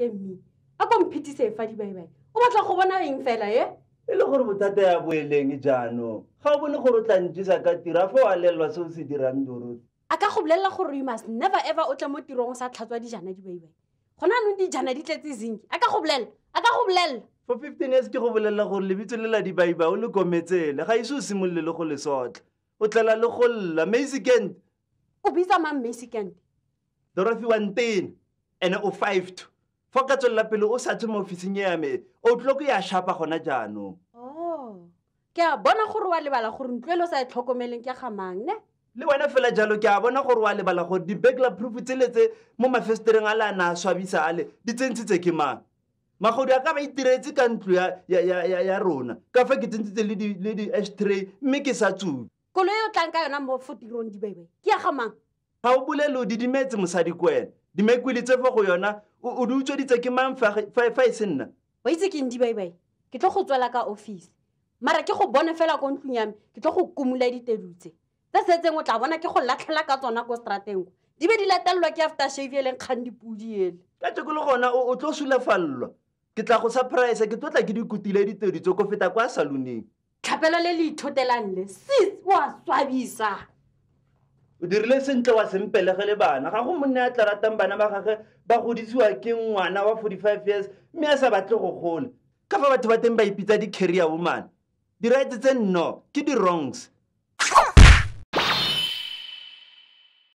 ke mme a ko mphethise e fa dibaibai o batla go bona eng fela e e le gore bothata ya boeleng jaanong ga o bone gore o tla ntsisa ka tiro a fa o a lelelwa se o se dirang dorotse a ka go bolelela gore you must never ever o tla mo tirong o sa tlhatswa dijana dibaibai gona anong dijana di tletse zinki a ka go bolelela a ka go bolelela for fifteen years ke go bolelela gore lebitso le la dibaibai o le kometsele ga ise o simolole le go le sotla o tlela le go lla maisicant o bitsa mang maisicant dorothy one ten and o five two fa ka tswelela pele o sa tswe mo officing e yame o tlo ko ya shapa gona jaanong oh, ke a bona gore wa lebala gore ntlwele sa e tlhokomeleng ke gamang ne le wena fela jalo ke a bona gore wa lebala gore di-bagla proof tseletse mo mafesetereng a le a na a swabisa a le di tsentsitse ke mang magodi a ka ba itiretse ka ntlo ya rona ka fa ke tsentshitse le di-ashtray mme ke sa tsubi koloi e o tlang ka yona mo fo dibebe ke ya gamang ga o bolelo di dimetse mosadi ko wena dimekwile tse fo go yona o di utsweditse ke mang fa e se nna wa itse ke ndibaibai ke tlo go tswela ka office mara ke go bone fela ko ntlong ya me ke tlo go komola ditedutse tse setseng o tla bona ke go latlhela ka tsona ko strateng di be di latelelwa ke after shave e leng kgang dipudi ele ka tseko le gona o tlo sulafalelwa ke tla go surprise ke tlotla ke dikutile ditedutse ko feta kwa saloneng tlhapelo le le ithotelang le sis o swabisa o dirile sentle wa sempelege le bana ga go monne a tla ratang bana ba gage ba godisiwa ke ngwana wa forty-five years mme a sa batle go gola ka fa batho ba teng ba ipitsa di-carrier woman di-rights tse nno ke di-wrongs